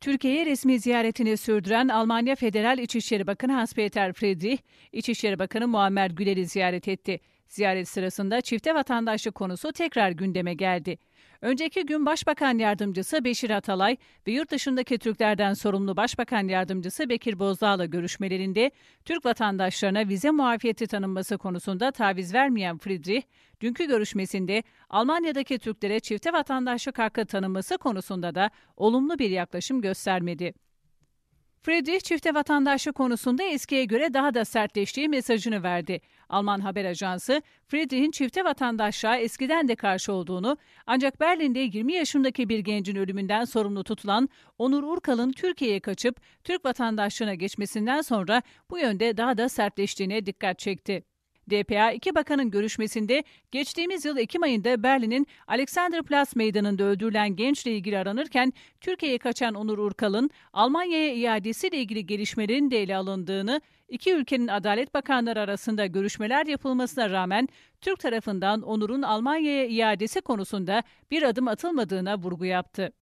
Türkiye'ye resmi ziyaretini sürdüren Almanya Federal İçişleri Bakanı Hans-Peter Friedrich, İçişleri Bakanı Muammer Güler'i ziyaret etti. Ziyaret sırasında çifte vatandaşlık konusu tekrar gündeme geldi. Önceki gün Başbakan Yardımcısı Beşir Atalay ve yurt dışındaki Türklerden sorumlu Başbakan Yardımcısı Bekir Bozdağ'la görüşmelerinde Türk vatandaşlarına vize muafiyeti tanınması konusunda taviz vermeyen Friedrich, dünkü görüşmesinde Almanya'daki Türklere çifte vatandaşlık hakkı tanınması konusunda da olumlu bir yaklaşım göstermedi. Friedrich çifte vatandaşlık konusunda eskiye göre daha da sertleştiği mesajını verdi. Alman haber ajansı Friedrich'in çifte vatandaşlığa eskiden de karşı olduğunu ancak Berlin'de 20 yaşındaki bir gencin ölümünden sorumlu tutulan Onur Urkal'ın Türkiye'ye kaçıp Türk vatandaşlığına geçmesinden sonra bu yönde daha da sertleştiğine dikkat çekti. DPA iki bakanın görüşmesinde geçtiğimiz yıl Ekim ayında Berlin'in Alexanderplatz meydanında öldürülen gençle ilgili aranırken Türkiye'ye kaçan Onur Urkal'ın Almanya'ya iadesiyle ilgili gelişmelerin de ele alındığını iki ülkenin Adalet Bakanları arasında görüşmeler yapılmasına rağmen Türk tarafından Onur'un Almanya'ya iadesi konusunda bir adım atılmadığına vurgu yaptı.